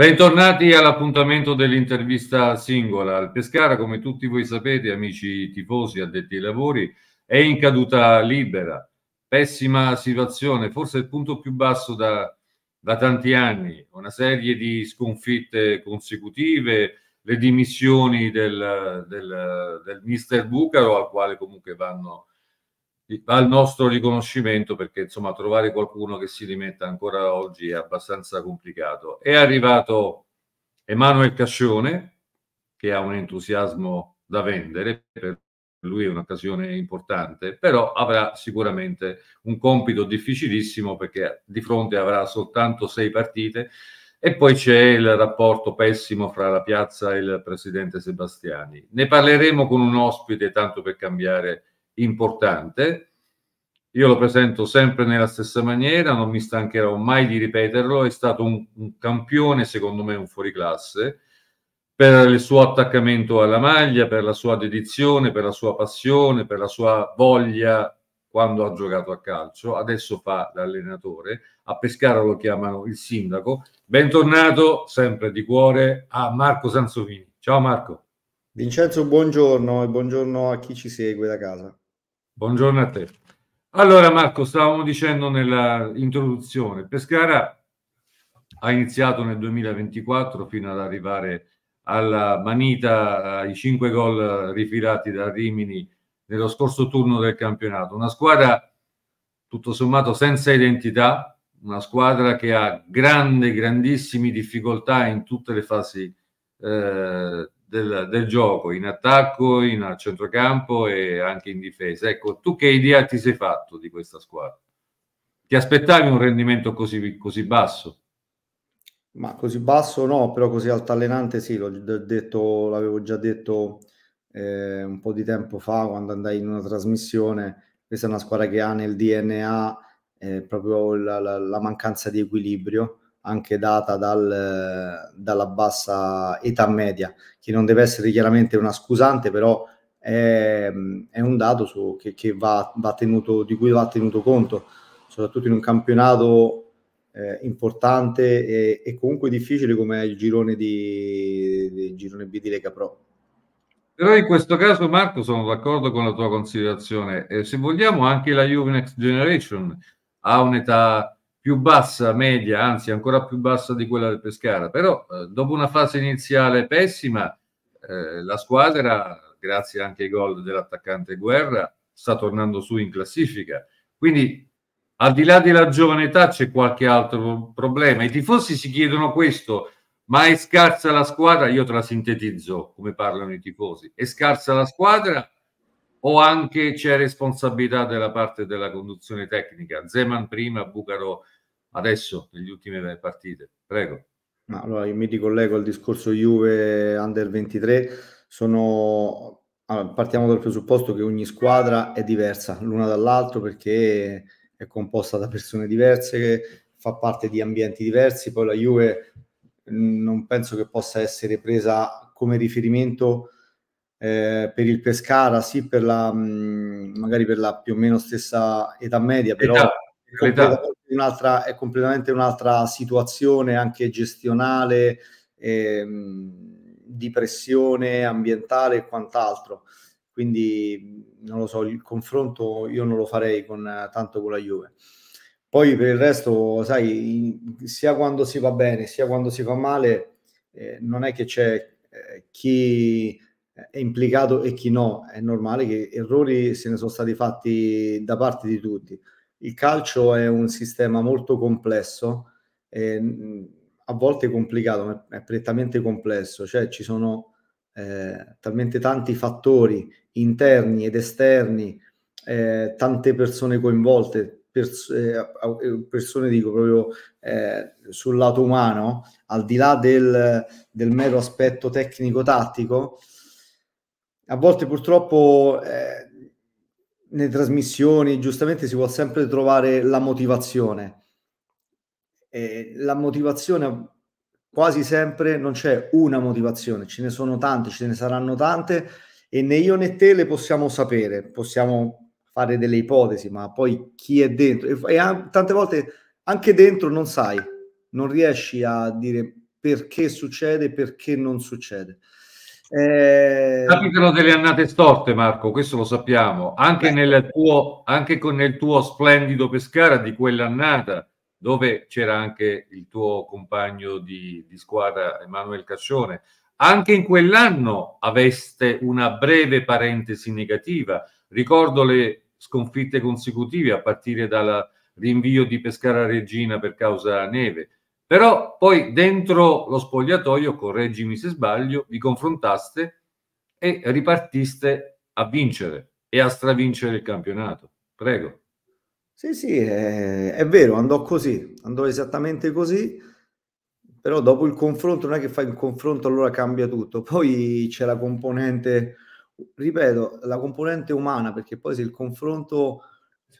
Bentornati all'appuntamento dell'intervista singola. Il Pescara, come tutti voi sapete, amici tifosi, addetti ai lavori, è in caduta libera. Pessima situazione, forse il punto più basso da, da tanti anni. Una serie di sconfitte consecutive, le dimissioni del, del, del mister Bucaro, al quale comunque vanno va il nostro riconoscimento perché insomma trovare qualcuno che si rimetta ancora oggi è abbastanza complicato. È arrivato Emanuele Cascione che ha un entusiasmo da vendere, per lui è un'occasione importante, però avrà sicuramente un compito difficilissimo perché di fronte avrà soltanto sei partite e poi c'è il rapporto pessimo fra la piazza e il presidente Sebastiani. Ne parleremo con un ospite tanto per cambiare importante. Io lo presento sempre nella stessa maniera, non mi stancherò mai di ripeterlo, è stato un, un campione, secondo me un fuoriclasse, per il suo attaccamento alla maglia, per la sua dedizione, per la sua passione, per la sua voglia quando ha giocato a calcio, adesso fa l'allenatore, a Pescara lo chiamano il sindaco. Bentornato sempre di cuore a Marco Sansovini. Ciao Marco. Vincenzo, buongiorno e buongiorno a chi ci segue da casa. Buongiorno a te. Allora Marco, stavamo dicendo nell'introduzione, Pescara ha iniziato nel 2024 fino ad arrivare alla manita ai cinque gol rifilati da Rimini nello scorso turno del campionato. Una squadra tutto sommato senza identità, una squadra che ha grandi, grandissime difficoltà in tutte le fasi eh, del, del, gioco in attacco, in centrocampo e anche in difesa. Ecco, tu che idea ti sei fatto di questa squadra? Ti aspettavi un rendimento così, così basso? Ma così basso no, però così altallenante sì, l'ho detto, l'avevo già detto eh, un po' di tempo fa quando andai in una trasmissione. Questa è una squadra che ha nel DNA eh, proprio la, la, la mancanza di equilibrio anche data dal, dalla bassa età media, che non deve essere chiaramente una scusante, però è, è un dato su, che, che va, va tenuto, di cui va tenuto conto, soprattutto in un campionato eh, importante e, e, comunque difficile come il girone, di, di, girone B di Lega Pro. Però in questo caso, Marco, sono d'accordo con la tua considerazione. Eh, se vogliamo, anche la Juve Next Generation ha un'età più bassa media, anzi ancora più bassa di quella del Pescara, però eh, dopo una fase iniziale pessima eh, la squadra, grazie anche ai gol dell'attaccante Guerra, sta tornando su in classifica. Quindi al di là della giovane età c'è qualche altro problema. I tifosi si chiedono questo, ma è scarsa la squadra? Io te la sintetizzo come parlano i tifosi. È scarsa la squadra o anche c'è responsabilità della parte della conduzione tecnica? Zeman prima, Bucaro adesso, negli ultime partite. Prego. No, allora io mi ricollego al discorso Juve Under 23. Sono... Allora, partiamo dal presupposto che ogni squadra è diversa l'una dall'altra perché è composta da persone diverse, che fa parte di ambienti diversi. Poi la Juve mm, non penso che possa essere presa come riferimento eh, per il Pescara, sì, per la, mh, mm, magari per la più o meno stessa età media, però età, è, completamente un'altra, è, completamente un'altra, situazione anche gestionale, eh, di pressione ambientale e quant'altro. Quindi non lo so, il confronto io non lo farei con, tanto con la Juve. Poi per il resto, sai, sia quando si va bene sia quando si fa male, eh, non è che c'è eh, chi è implicato e chi no. È normale che errori se ne sono stati fatti da parte di tutti. Il calcio è un sistema molto complesso, eh, a volte complicato, ma è prettamente complesso, cioè ci sono eh, talmente tanti fattori interni ed esterni, eh, tante persone coinvolte, pers- eh, eh, persone dico proprio eh, sul lato umano, al di là del, del mero aspetto tecnico-tattico, a volte purtroppo eh, nelle trasmissioni giustamente si può sempre trovare la motivazione. E la motivazione quasi sempre non c'è una motivazione, ce ne sono tante, ce ne saranno tante e né io né te le possiamo sapere, possiamo fare delle ipotesi, ma poi chi è dentro e, a, tante volte anche dentro non sai, non riesci a dire perché succede, perché non succede. Eh... Capitano delle annate storte, Marco, questo lo sappiamo. Anche, nel, tuo, anche con, il tuo splendido Pescara di quell'annata, dove c'era anche il tuo compagno di, di squadra Emanuele Cascione, anche in quell'anno aveste una breve parentesi negativa. Ricordo le sconfitte consecutive a partire dal rinvio di Pescara Regina per causa neve però poi dentro lo spogliatoio, correggimi se sbaglio, vi confrontaste e ripartiste a vincere e a stravincere il campionato. Prego. Sì, sì, è, è vero, andò così, andò esattamente così però dopo il confronto non è che fai il confronto allora cambia tutto poi c'è la componente ripeto la componente umana perché poi se il confronto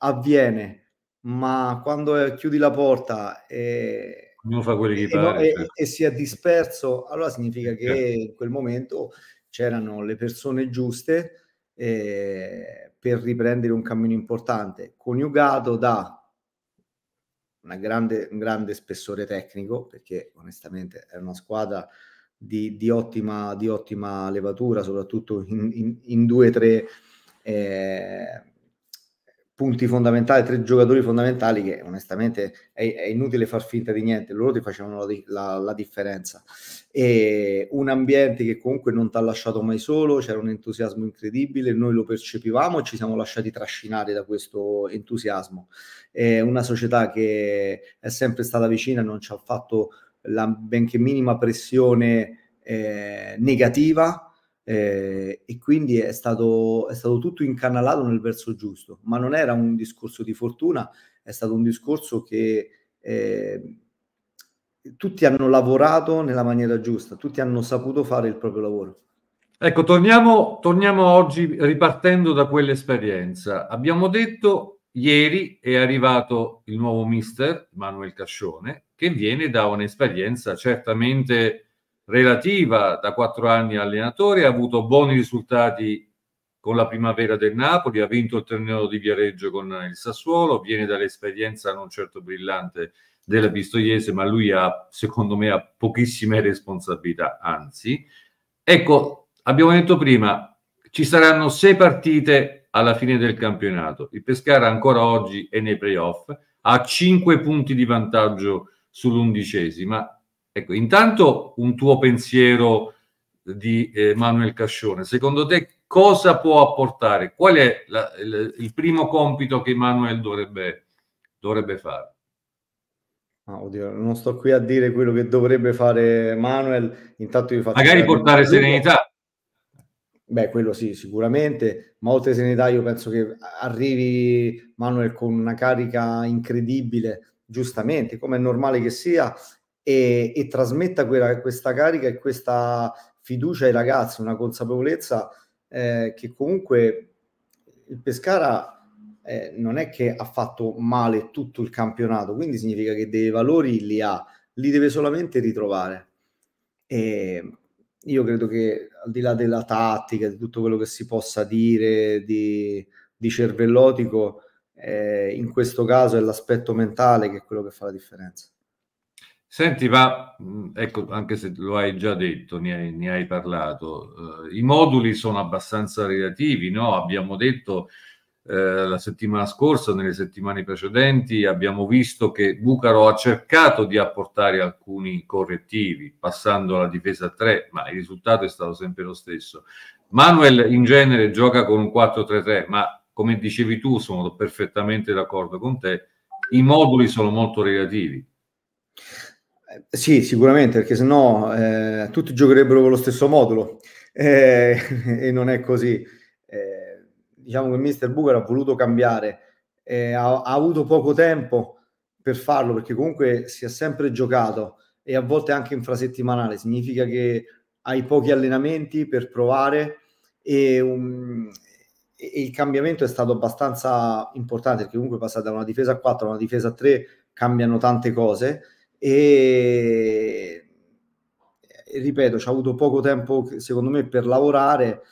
avviene ma quando chiudi la porta e Ognuno fa quello che pare. E, certo. e, si è disperso, allora significa che certo. in quel momento c'erano le persone giuste eh, per riprendere un cammino importante, coniugato da grande, un grande spessore tecnico, perché onestamente è una squadra di, di, ottima, di ottima, levatura, soprattutto in, in, in due o tre... Eh, punti fondamentali, tre giocatori fondamentali che onestamente è, è inutile far finta di niente, loro ti facevano la, la, la differenza. E un ambiente che comunque non ti ha lasciato mai solo, c'era un entusiasmo incredibile, noi lo percepivamo e ci siamo lasciati trascinare da questo entusiasmo. È una società che è sempre stata vicina, non ci ha fatto la benché minima pressione eh, negativa eh, e quindi è stato, è stato tutto incanalato nel verso giusto, ma non era un discorso di fortuna, è stato un discorso che eh, tutti hanno lavorato nella maniera giusta, tutti hanno saputo fare il proprio lavoro. Ecco, torniamo, torniamo oggi ripartendo da quell'esperienza. Abbiamo detto ieri è arrivato il nuovo mister Manuel Cascione che viene da un'esperienza certamente relativa da quattro anni allenatore, ha avuto buoni risultati con la primavera del Napoli, ha vinto il torneo di Viareggio con il Sassuolo, viene dall'esperienza non certo brillante della Pistoiese, ma lui ha, secondo me, ha pochissime responsabilità, anzi. Ecco, abbiamo detto prima, ci saranno sei partite alla fine del campionato. Il Pescara ancora oggi è nei playoff, ha cinque punti di vantaggio sull'undicesima, Ecco, intanto un tuo pensiero di eh, Manuel Cascione. Secondo te cosa può apportare? Qual è la, il, il, primo compito che Manuel dovrebbe, dovrebbe fare? Oh, oddio, non sto qui a dire quello che dovrebbe fare Manuel. Intanto io faccio Magari portare serenità. Beh, quello sì, sicuramente, ma oltre serenità io penso che arrivi Manuel con una carica incredibile, giustamente, come è normale che sia, e, e trasmetta quella, questa carica e questa fiducia ai ragazzi, una consapevolezza eh, che comunque il Pescara eh, non è che ha fatto male tutto il campionato, quindi significa che dei valori li ha, li deve solamente ritrovare. E io credo che al di là della tattica, di tutto quello che si possa dire di, di cervellotico, eh, in questo caso è l'aspetto mentale che è quello che fa la differenza. Senti, ma mm, ecco, anche se lo hai già detto, ne hai, ne hai parlato, eh, i moduli sono abbastanza relativi, no? Abbiamo detto eh, la settimana scorsa, nelle settimane precedenti, abbiamo visto che Bucaro ha cercato di apportare alcuni correttivi, passando alla difesa 3, ma il risultato è stato sempre lo stesso. Manuel in genere gioca con un 4-3-3, ma come dicevi tu, sono perfettamente d'accordo con te, i moduli sono molto relativi. Eh, sì, sicuramente, perché sennò eh, tutti giocherebbero con lo stesso modulo eh, e non è così. Eh, diciamo che Mister Booker ha voluto cambiare, eh, ha, ha, avuto poco tempo per farlo perché comunque si è sempre giocato e a volte anche infrasettimanale, significa che hai pochi allenamenti per provare e, um, e il cambiamento è stato abbastanza importante perché comunque passare da una difesa a 4 a una difesa a 3 cambiano tante cose e eh, ripeto, ci ha avuto poco tempo secondo me per lavorare,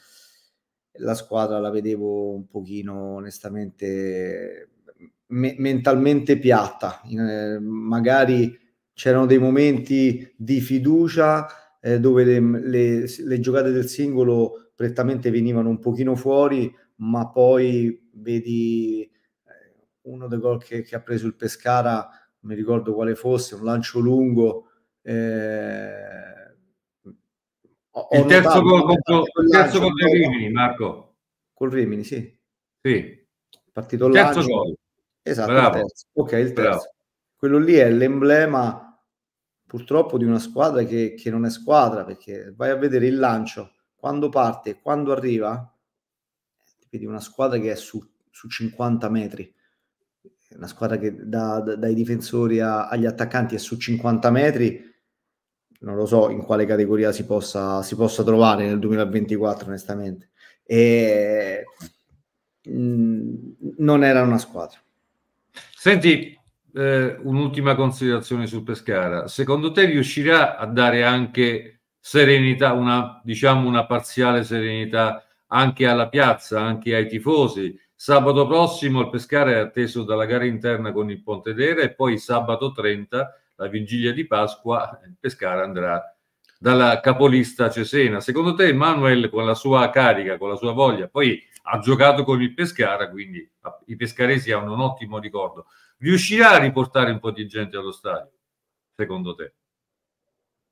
la squadra la vedevo un pochino onestamente me- mentalmente piatta, eh, magari c'erano dei momenti di fiducia eh, dove le, le, le giocate del singolo prettamente venivano un pochino fuori, ma poi vedi eh, uno dei gol che, che, ha preso il Pescara mi ricordo quale fosse, un lancio lungo. Eh, il terzo gol contro il terzo gol del Rimini, Marco. Col Rimini, sì. Sì. Partito il terzo gol. Esatto, Bravo. il terzo. Ok, il terzo. Bravo. Quello lì è l'emblema purtroppo di una squadra che, che, non è squadra, perché vai a vedere il lancio, quando parte quando arriva, eh, vedi una squadra che è su, su 50 metri una squadra che da, da, dai difensori a, agli attaccanti è su 50 metri, non lo so in quale categoria si possa, si possa trovare nel 2024, onestamente. E, mh, mm, non era una squadra. Senti, eh, un'ultima considerazione su Pescara. Secondo te riuscirà a dare anche serenità, una, diciamo una parziale serenità anche alla piazza, anche ai tifosi? Sabato prossimo il Pescara è atteso dalla gara interna con il Pontedera e poi sabato 30, la vigilia di Pasqua, il Pescara andrà dalla capolista Cesena. Secondo te Manuel con la sua carica, con la sua voglia, poi ha giocato con il Pescara, quindi ah, i pescaresi hanno un ottimo ricordo, riuscirà a riportare un po' di gente allo stadio, secondo te?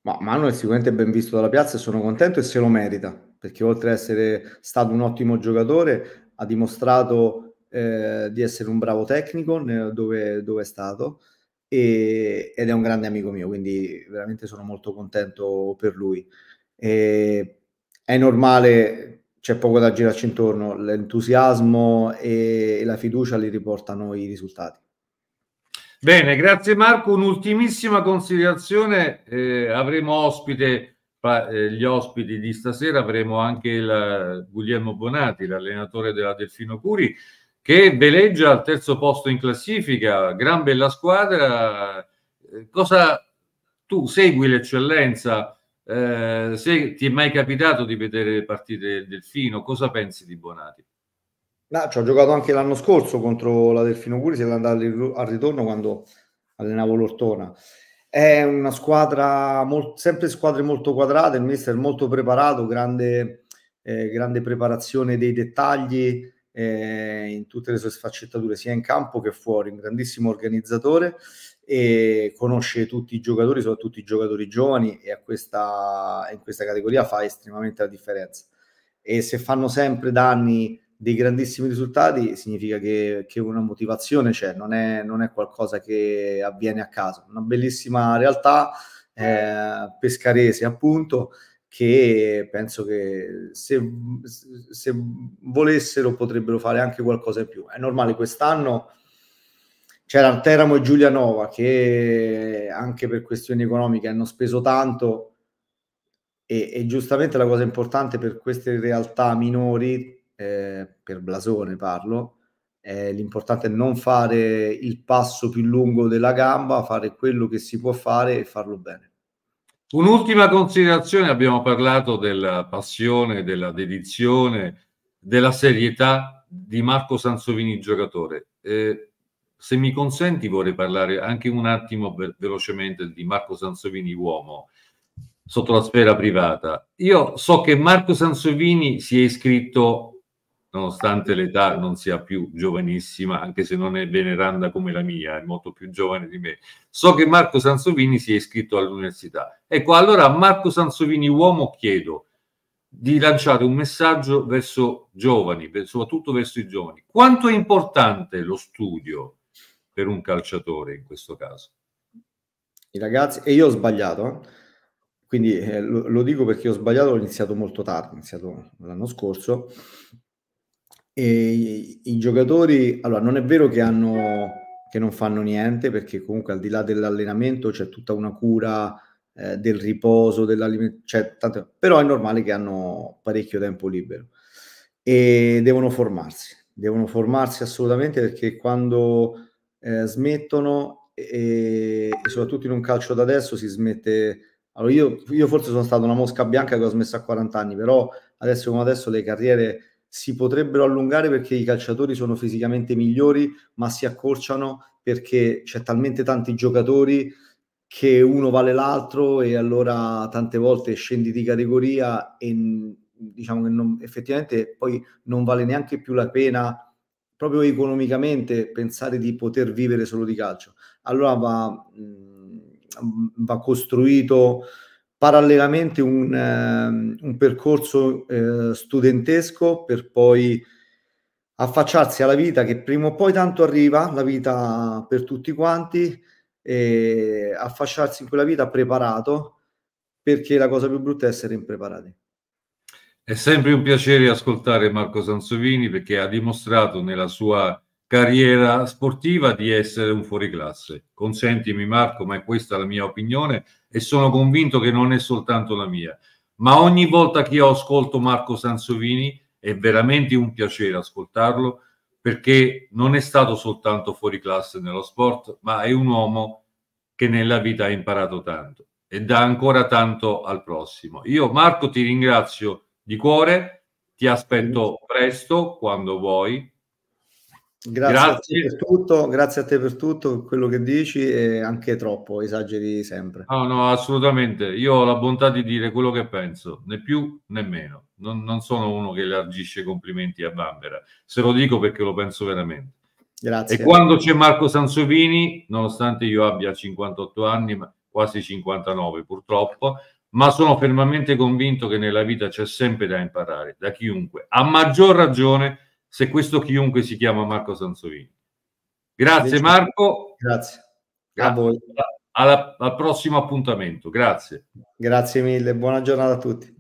Ma Manuel sicuramente è ben visto dalla piazza e sono contento e se lo merita, perché oltre ad essere stato un ottimo giocatore ha dimostrato eh, di essere un bravo tecnico dove, dove è stato e, ed è un grande amico mio, quindi veramente sono molto contento per lui. E, è normale, c'è poco da girarci intorno, l'entusiasmo e, e la fiducia li riportano i risultati. Bene, grazie Marco. Un'ultimissima considerazione, eh, avremo ospite eh, gli ospiti di stasera avremo anche il eh, Guglielmo Bonati, l'allenatore della Delfino Curi, che veleggia al terzo posto in classifica, gran bella squadra. Eh, cosa tu segui l'eccellenza? Eh, se ti è mai capitato di vedere le partite del Delfino, cosa pensi di Bonati? No, ci ho giocato anche l'anno scorso contro la Delfino Curi, siamo andati al ritorno quando allenavo l'Ortona. È una squadra molto, sempre squadre molto quadrate, il mister molto preparato, grande, eh, grande preparazione dei dettagli eh, in tutte le sue sfaccettature, sia in campo che fuori, un grandissimo organizzatore e conosce tutti i giocatori, soprattutto i giocatori giovani e a questa, in questa categoria fa estremamente la differenza. E se fanno sempre danni dei grandissimi risultati significa che, che una motivazione c'è, non è, non è, qualcosa che avviene a caso. Una bellissima realtà eh, pescarese, appunto, che penso che se, se, volessero potrebbero fare anche qualcosa in più. È normale, quest'anno c'era Teramo e Giulianova che anche per questioni economiche hanno speso tanto e, e giustamente la cosa importante per queste realtà minori eh, per blasone parlo, eh, l'importante è non fare il passo più lungo della gamba, fare quello che si può fare e farlo bene. Un'ultima considerazione, abbiamo parlato della passione, della dedizione, della serietà di Marco Sansovini giocatore. Eh, se mi consenti vorrei parlare anche un attimo ve- velocemente di Marco Sansovini uomo sotto la sfera privata. Io so che Marco Sansovini si è iscritto nonostante l'età non sia più giovanissima, anche se non è veneranda come la mia, è molto più giovane di me. So che Marco Sansovini si è iscritto all'università. Ecco, allora a Marco Sansovini uomo chiedo di lanciare un messaggio verso giovani, soprattutto verso i giovani. Quanto è importante lo studio per un calciatore in questo caso? I ragazzi, e io ho sbagliato, eh. quindi eh, lo, lo dico perché ho sbagliato, ho iniziato molto tardi, ho iniziato l'anno scorso, i, i, giocatori, allora non è vero che, hanno, che non fanno niente, perché comunque al di là dell'allenamento c'è tutta una cura eh, del riposo, cioè, tanto, però è normale che hanno parecchio tempo libero e devono formarsi, devono formarsi assolutamente perché quando eh, smettono e, e, soprattutto in un calcio da adesso si smette... Allora io, io forse sono stato una mosca bianca che ho smesso a 40 anni, però adesso come adesso le carriere si potrebbero allungare perché i calciatori sono fisicamente migliori, ma si accorciano perché c'è talmente tanti giocatori che uno vale l'altro e allora tante volte scendi di categoria e diciamo che non, effettivamente poi non vale neanche più la pena proprio economicamente pensare di poter vivere solo di calcio. Allora va, mm, va costruito parallelamente un, eh, un percorso eh, studentesco per poi affacciarsi alla vita che prima o poi tanto arriva, la vita per tutti quanti, e affacciarsi in quella vita preparato, perché la cosa più brutta è essere impreparati. È sempre un piacere ascoltare Marco Sansovini perché ha dimostrato nella sua carriera sportiva di essere un fuoriclasse. Consentimi Marco, ma è questa la mia opinione e sono convinto che non è soltanto la mia. Ma ogni volta che io ascolto Marco Sansovini è veramente un piacere ascoltarlo perché non è stato soltanto fuoriclasse nello sport, ma è un uomo che nella vita ha imparato tanto e dà ancora tanto al prossimo. Io Marco ti ringrazio di cuore, ti aspetto presto quando vuoi Grazie, grazie. A tutto, grazie, a te per tutto, quello che dici e anche troppo, esageri sempre. No, no, assolutamente. Io ho la bontà di dire quello che penso, né più né meno. Non, non sono uno che elargisce complimenti a Bambera, se lo dico perché lo penso veramente. Grazie. E quando c'è Marco Sansovini, nonostante io abbia 58 anni, ma quasi 59 purtroppo, ma sono fermamente convinto che nella vita c'è sempre da imparare, da chiunque. A maggior ragione se questo chiunque si chiama Marco Sansovini. Grazie Marco. Grazie. Grazie. A voi. Alla, al prossimo appuntamento. Grazie. Grazie mille. Buona giornata a tutti.